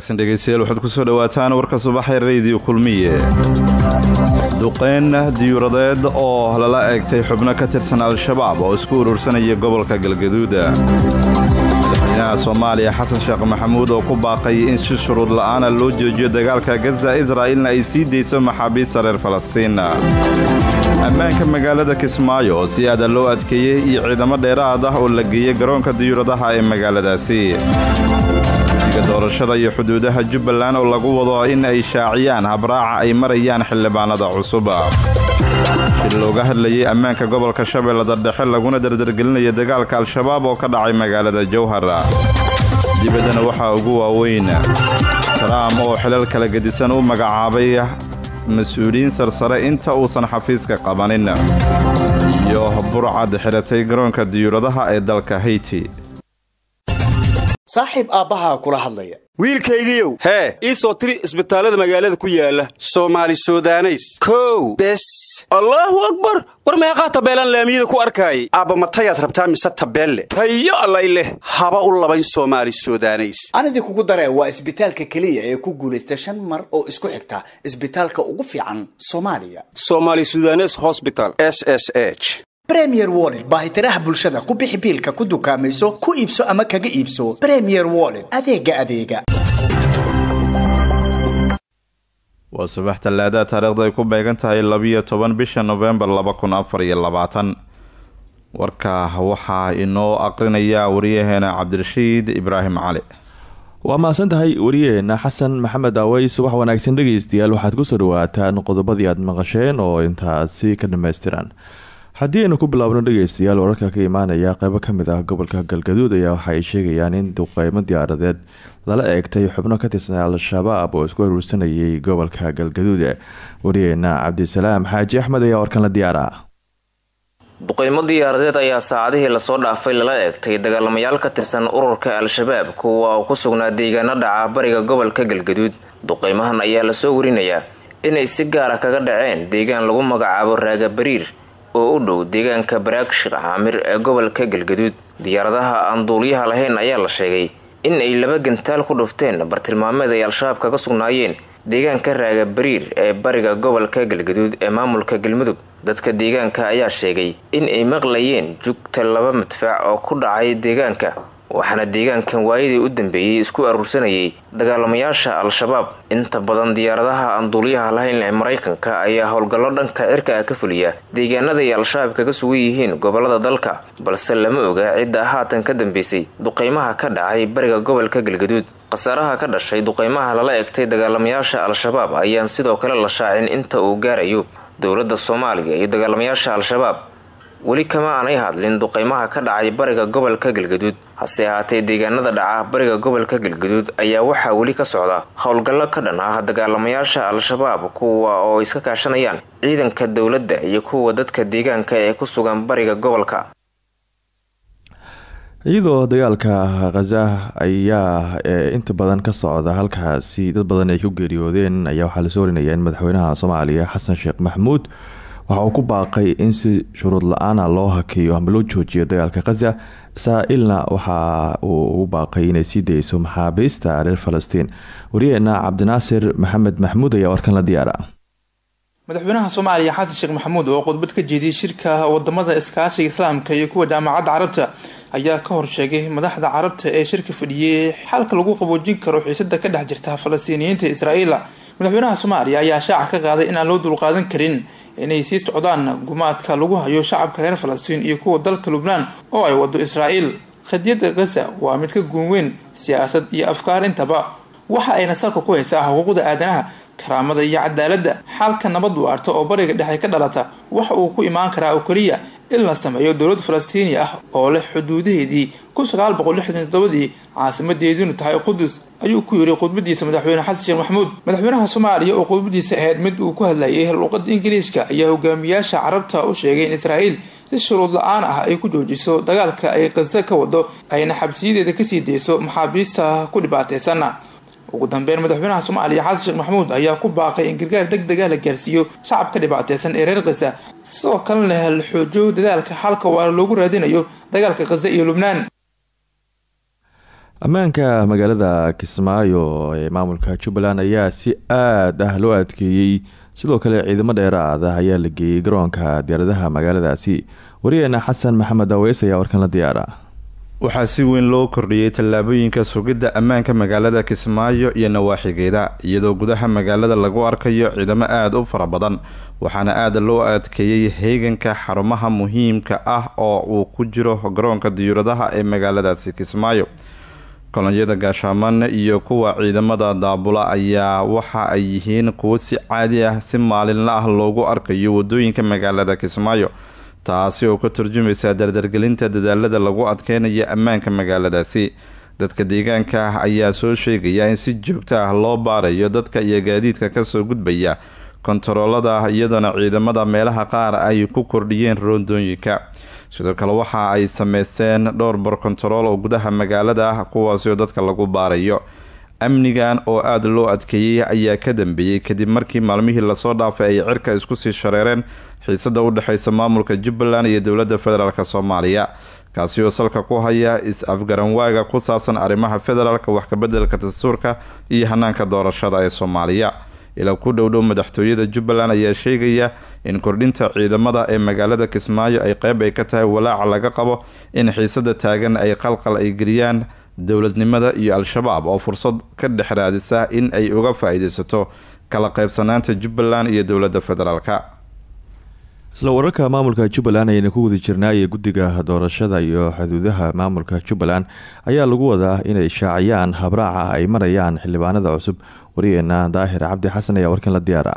wanaagsan dhegaystayaal waxaad soo dhowaataan warka subaxa rediyo kulmiye duqeyn diyuuradeed oo lala eegtay xubno ka tirsan al-shabaab oo isku urursanaya gobolka galgaduud madaxweynaha soomaaliya xasan sheekh maxamuud oo ku baaqay in si shuruud la'aana loo joojiyo dagaalka gaza israa'ilna ay sii deyso maxaabiista reer falastiin ammaanka magaalada kismaayo oo si aadan ah loo adkeeyey iyo ciidamo dheeraad ah oo la geeyey garoonka diyuuradaha ee magaaladaasi amniga doorashada iyo xuduudaha jubbaland oo lagu wado in ay shaaciyaan habraaca ay marayaan xildhibaanada cusub shir looga hadlayay ammaanka gobolka shabeelada dhexe laguna dardargelinaya dagaalka al-shabaab oo ka dhacay magaalada jowhara dibadana waxaa ugu waaweyn trump oo xilal kala gedisan u magacaabay mas-uuliyiin sarsare inta uusan xafiiska qabanin iyo burcad xilatay garoonka diyuuradaha ee dalka hayti saaxiib aabbahaa kula hadlaya wiilkaygiiow hee ii soo tiri isbitaallada magaalada ku yaala soomaali sudaanays kow bes allaahu akbar war meeqaa tabeelaan laamiyada ku arkaayay aabba matayaad rabtaa mise tabeelle tayo allay leh haba u labayn soomaali sudaanays anidii kugu daree waa isbitaalka keliya ee ku guulaysta shan mar oo isku xigta isbitaalka ugu fiican soomaaliya somaali sudanes hosbital s s h premier wollet baahitiraha bulshada ku bixi biilka ku dukaamayso ku iibso ama kaga iibso premier wollet adeega adeega waa subax tallaada taariikhda ay ku beegan tahay labiyo toban bisha novembar laba kun afar iyo labaatan warkaa waxaa inoo aqrinaya wariyaheena cabdirashiid ibraahim cali waa mahadsan tahay wariyaheena xasan maxamed daawey subax wanaagsan dhegeystayaal waxaad kusoo dhawaataan qodobadii aad maqasheen oo intaasi ka dhammaystiran haddii aynu ku bilaabno dhegeystayaal wararka ka imaanaya qeybo kamid ah gobolka galgaduud ayaa waxa ay sheegayaan in duqeymo diyaaradeed lala eegtay xubno ka tirsan al-shabaab oo isku aruursanayay gobolka galgaduud wariyeena cabdisalaam xaaji axmed ayaa warkan la diyaara duqeymo diyaaradeed ayaa saacadihii lasoo dhaafay lala eegtay dagaalamayaal ka tirsan ururka al-shabaab kuwa oo ku sugnaa deegaano dhaca bariga gobolka galgaduud duqeymahan ayaa lasoo warinayaa inay si gaara ah kaga dhaceen deegaan lagu magacaabo raaga bariir oo u dhow deegaanka baraagshir caamir ee gobolka galgaduud diyaaradaha aan duuliyaha lahayn ayaa la sheegay in ay laba gantaal ku dhufteen bartilmaameed ay al-shabaab kaga sugnaayeen deegaanka raaga bariir ee bariga gobolka galgaduud ee maamulka galmudug dadka deegaanka ayaa sheegay in ay maqlayeen jugta laba madfac oo ku dhacay deegaanka waxaana deegaankan waayadii u dambeeyay isku aruursanayay dagaalamayaasha al-shabaab inta badan diyaaradaha aan duuliyaha lahayn ee maraykanka ayaa howlgallo dhanka cirka ah ka fuliya deegaanaday al-shabaab kaga sugan yihiin gobolada dalka balse lama oga cidda haatan ka dambeysay duqeymaha ka dhacay bariga gobolka galgaduud khasaaraha ka dhashay duqeymaha lala egtay dagaalamayaasha al-shabaab ayaan sidoo kale la shaacin inta uu gaarayo dowladda soomaaliya iyo dagaalamayaasha al-shabaab weli kama aanay hadlin duqeymaha ka dhacay bariga gobolka galgaduud hase ahaatee deegaanada dhaca bariga gobolka galgaduud ayaa waxaa weli ka socda howlgallo ka dhan ah dagaalamayaasha al-shabaab kuwa oo iska kaashanayaan ciidanka dowladda iyo kuwa dadka deegaanka ee ku sugan bariga gobolka iyadoo dagaalka khaza ayaa eh, inta badan ka socda halkaasi dad badan ay ku geeriyoodeen ayaa waxaa lasoo warinayaa in madaxweynaha soomaaliya xasan sheekh maxamuud waxa uu ku baaqay in si shuruud la-aana ah loo hakeeyo ama loo joojiyo dagaalka khaza israa'iilna waxa uu ugu baaqay inay si dayeyso maxaabiista reer falastiin wariyeenna cabdinaasir maxamed maxmuud ayaa warkan la diyaara madaxweynaha soomaaliya xasan sheekh maxamuud oo khudbad ka jeediyay shirka wadamada iskaashiga islaamka iyo kuwa jaamacadda carabta ayaa ka hor sheegay madaxda carabta ee shirka fadhiyay xalka lagu qaboojin karo xiisada ka dhex jirta falastiiniyiinta israa'iila madaxweynaha soomaaliya ayaa shaaca ka qaaday inaan loo dulqaadan karin inay sii socdaan gumaadka lagu hayo shacabka reer falastiin iyo kuwa dalka lubnaan oo ay wado israa'iil khadiyada gaza waa mid ka guunweyn siyaasad iyo afkaar intaba waxa ayna salka ku haysaa xuquuqda aadanaha karaamada iyo cadaaladda xaalka nabad waarta oo bariga dhexe ka dhalata waxa uu ku imaan karaa oo keliya in la sameeyo dowlad falastiini ah oo leh xuduudaheedii kun sagaal boqol tahay qudus ayuu ku yiri khudbadiisa madaxweyne xasan sheekh maxamuud madaxweynaha soomaaliya oo khudbadiisa ahayd mid uu ku hadlayay luuqada ingiriiska ayaa hogaamiyaasha carabta u sheegay in israa'iil si shuruud la-aan ah ay ku joojiso dagaalka ay qanse ka wado ayna xabsiyadeeda kasii dayso maxaabiista ku dhibaateysana ugu dambeyn madaxweynaha soomaaliya xasan sheekh maxamuud ayaa ku baaqay in gargaar deg ah la gaarsiiyo shacabka dhibaateysan ee reer kasa sidoo kalena hal xoojo dadaalka xalka waa loogu raadinayo dagaalka khaza iyo lubnaan ammaanka magaalada kismaayo ee maamulka jubbaland ayaa si aad ah loo adkeeyey sidoo kale ciidamo dheeraad ah ayaa la geeyey garoonka diyaaradaha magaaladaasi wariyeenna xasan maxamed aweys ayaa warkan la diyaara waxaa si weyn loo kordhiyay tallaabooyinka sugidda ammaanka magaalada kismaayo iyo nawaaxigeeda iyadoo gudaha magaalada lagu arkayo ciidamo aada u fara badan waxaana aada loo adkeeyey heeganka xarumaha muhiimka ah oo uu ku jiro garoonka diyuuradaha ee magaaladaasi kismaayo kolonyada gaashaamane iyo kuwa ciidamada daabula ayaa waxa ay yihiin kuwo si caadi ah si maalinla ah loogu arkayo wadooyinka magaalada kismaayo taasi oo ka turjumaysa dardargelinta dadaalada lagu adkeynayo ammaanka magaaladaasi dadka deegaanka ah ayaa soo sheegaya in si joogto ah loo baarayo dadka iyo gaadiidka kasoo gudbaya kontaroolada ah iyadoona ciidamada meelaha qaar ay ku kordhiyeen roondooyinka sidoo kale waxa ay sameyseen dhowr bar barkontarool oo gudaha magaalada ah, kuwaasi oo dadka lagu baarayo amnigan oo aada loo adkeeyey ayaa ka dambeeyey kadib markii maalmihii lasoo dhaafay ay cirka isku sii shareereen xiisada u dhexeysa maamulka jubbaland iyo dowladda federaalk soomaaliya kaasi oo salka ku haya is-afgaranwaaga ku saabsan arrimaha federaalka waxkabedelka dastuurka iyo hanaanka doorashada ee soomaaliya ila ku dhowdhow madaxtooyada jubbaland ayaa sheegaya in kordhinta ciidamada ee magaalada kismaayo ay qeyb ay ka tahay walaaca laga qabo in xiisada taagan ay qalqal ay geliyaan dowladnimada iyo al-shabaab oo fursad ka dhex raadisa in ay uga faa-iideysato kala qaybsanaanta jubbaland iyo dowladda federaalka isla wararka maamulka jubbaland ayayna ku wada jirnaayee guddiga doorashada iyo xuduudaha maamulka jubbaland ayaa lagu wadaa inay shaaciyaan habraaca ay marayaan xildhibaanada cusub wariyeena daahir cabdi xasan ayaa warkan la diyaara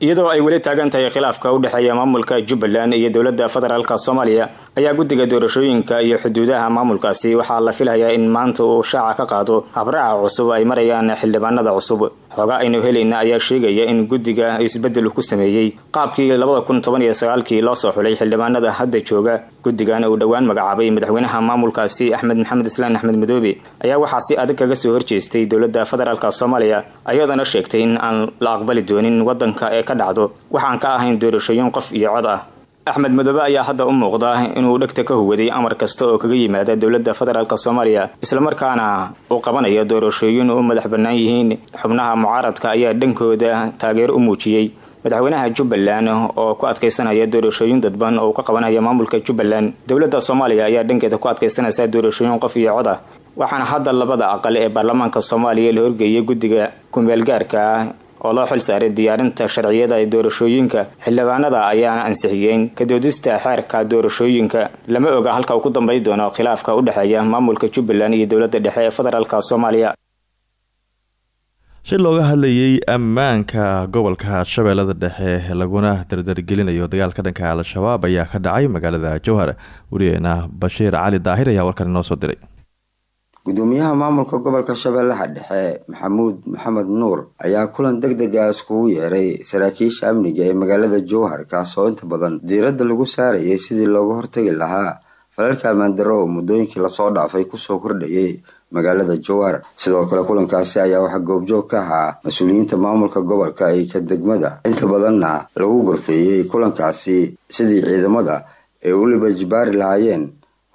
iyadoo ay weli taagan tahay khilaafka u dhexeeya maamulka jubbaland iyo dowladda federaalk soomaaliya ayaa gudiga doorashooyinka iyo xuduudaha maamulkaasi waxaa la filayaa in maanta uu shaaca ka qaado habraaca cusub ay marayaan xildhibaanada cusub xoogaa aynu helayna ayaa sheegaya in guddiga isbeddel ku sameeyey qaabkii labada kun toban iyo sagaalkii loo soo xulay xildhibaanada hadda jooga guddigan uu dhowaan magacaabay madaxweynaha maamulkaasi axmed maxamed islaan axmed madoobe ayaa waxaa si adag kaga soo horjeestay dowladda federaalk soomaaliya ayadoona sheegtay in aan la aqbali doonin wadanka ee ka dhacdo waxaan ka ahayn doorashooyin qof iyo cod ah axmed madoobe ayaa hadda u muuqda inuu dhegta ka huwaday amar kasta oo kaga yimaada dowladda federaalk soomaaliya islamarkaana uu qabanayo doorashooyin u madax bannaan yihiin xubnaha mucaaradka ayaa dhankooda taageer u muujiyey madaxweynaha jubbaland oo ku adkeysanaya doorashooyin dadban oo uu ka qabanaya maamulka jubbaland dowladda soomaaliya ayaa dhankeeda ku adkeysanaysa doorashooyin qof iyo coda waxaana hadda labada aqal ee baarlamaanka soomaaliya la horgeeyay guddiga kumeelgaarka oo loo xil saaray diyaarinta sharciyada ee doorashooyinka xildhibaanada ayaana ansixiyeen kadoodista xeerka doorashooyinka lama oga halka uu ku dambayn doono khilaafka u dhexeeya maamulka jubbaland iyo dowladda dhexe ee federaalka soomaaliya shir looga hadlayay ammaanka gobolka shabeellada dhexe laguna dardargelinayo dagaalka dhanka al-shabaab ayaa ka dhacay magaalada jowhar wariyeena bashiir cali daahir ayaa warkan noo soo diray gudoomiyaha maamulka gobolka shabeellaha dhexe maxamuud maxamed nuur ayaa kulan deg deg ah iskugu yeeray saraakiisha amniga ee magaalada jowhar kaasoo inta badan diiradda lagu saarayay sidii looga hortagi lahaa falalka amaandaro oo muddooyinkii lasoo dhaafay kusoo kordhayay magaalada jowhar sidoo kale kulankaasi ayaa waxaa goobjoog ka ahaa mas-uuliyiinta maamulka gobolka iyo ka degmada inta badanna lagu gorfeeyey kulankaasi sidii ciidamada ay u liba jibaari lahaayeen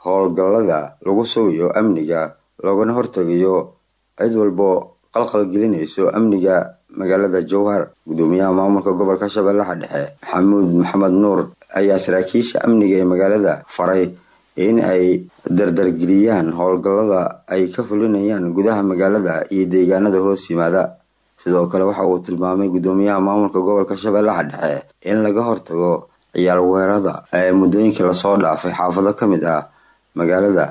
howlgallada lagu sugayo amniga loogana hortagayo cid walbo qalqal gelinayso amniga magaalada jowhar gudoomiyaha maamulka gobolka shabeellaha dhexe maxamuud maxamed nuur ayaa saraakiisha amniga ee magaalada faray in ay dardargeliyaan howlgallada ay ka fulinayaan gudaha magaalada iyo deegaanada hoos yimaada sidoo kale waxa uu tilmaamay gudoomiyaha maamulka gobolka shabeellaha dhexe in laga hortago ciyaal weerada ee muddooyinka lasoo dhaafay xaafado ka mid ah magaalada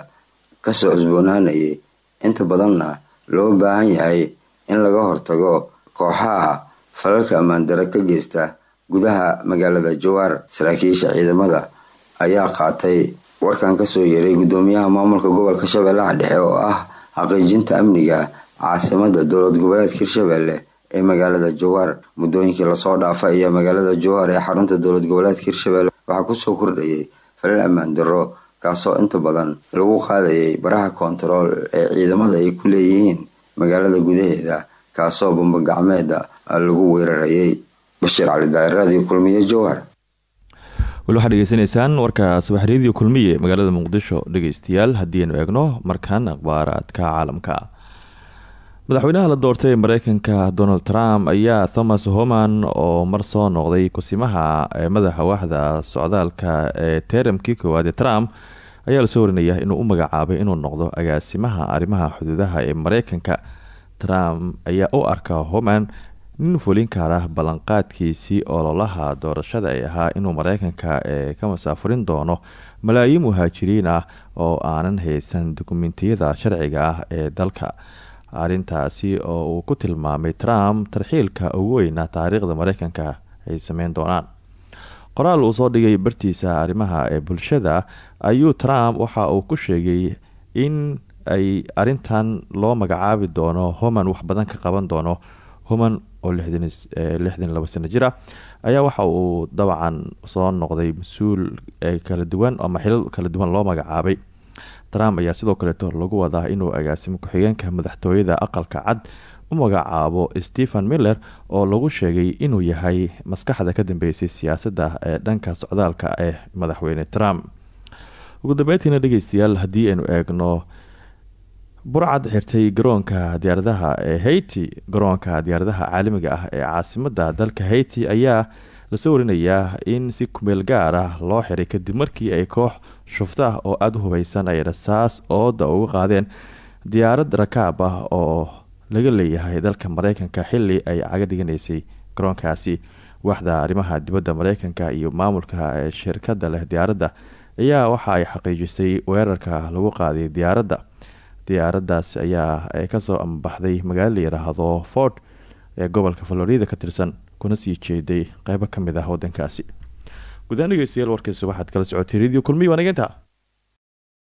kasoo cusboonaanayay inta badanna loo baahan yahay in laga hortago kooxaha falalka ammaandaro ka geysta gudaha magaalada jawaar saraakiisha ciidamada ayaa qaatay warkan kasoo yeeray guddoomiyaha maamulka gobolka shabeellaha dhexe oo ah xaqiijinta amniga caasimada dowlad goboleedka hirshabelle ee magaalada jawaar muddooyinkii lasoo dhaafa iyo magaalada jawaar ee xarunta dowlad goboleedka hirshabelle waxaa kusoo kordhayay falal ammaan kaasoo inta badan lagu qaadayay baraha kontarool ee ciidamada ay ku leeyihiin magaalada gudaheeda kaasoo gacmeeda ah lagu weerarayay bashiir cali daa'ir raadiyo kulmiye jowhar weli waxaad degeysanaysaan warka subax reediyo kulmiye magaalada muqdisho dhegeystayaal haddiiaynu eegno markaan akhbaaraadka caalamka madaxweynaha la doortay mareykanka donald trump ayaa thomas homan oo mar soo noqday kusimaha madaxa waaxda socdaalka ee teeramkii koowaad ee trump ayaa lasoo warinaya inuu u magacaabay inuu noqdo agaasimaha arrimaha xuduudaha ee mareykanka trump ayaa u arka homan nin fulinkaar ah ballanqaadkiisii ololaha doorashada ay ahaa inuu mareykanka ee eh, ka masaafurin doono malaayiin muhaajiriin ah oo aanan haysan dokumentiyada sharciga ah ee dalka arintaasi oo uu ku tilmaamay trump tarxiilka ugu weyna taariikhda mareykanka ay sameyn doonaan qoraal uu soo dhigay bartiisa arrimaha ee bulshada ayuu trump waxa uu ku sheegay in ay arintan loo magacaabi doono homan wax badan ka qaban doono homan oo lixdan eh, labo sano jir ah ayaa waxa uu dabcan soo noqday mas-uul eh, kala duwan ama xilal kala duwan loo magacaabay trump ayaa sidoo kaleeto lagu wadaa inuu agaasimo ku-xigeenka madaxtooyada aqalka cad magacaabo stephen miller oo lagu sheegay inuu yahay maskaxda ka dambeysay siyaasadda ee dhanka socdaalka ee madaxweyne trump ugu dambeyntiina dhageystayaal hadii aynu eegno burcad xirtay garoonka diyaaradaha ee haiti garoonka diyaaradaha caalamiga ah ee caasimadda dalka haiti ayaa lasoo warinayaa in si kumeel gaar ah loo xiray kadib markii ay koox shufta ah oo aada u hubeysan ay rasaas ooda uga qaadeen diyaarad rakaab ah oo laga leeyahay dalka mareykanka xili ay caga dhiganaysay garoonkaasi waxda arrimaha dibadda mareykanka iyo maamulka ee shirkadda leh diyaaradda ayaa waxa ay xaqiijisay weerarka lagu qaaday diyaaradda diyaaraddaas ayaa kasoo ambaxday magaalo la yiraahdo ford ee gobolka florida ka tirsan kuna sii jeeday qeybo ka mid ah wadankaasi gudahaan dhegeystayaal warkiisa waxaad kala socotayradiyo kulmihi waanageynta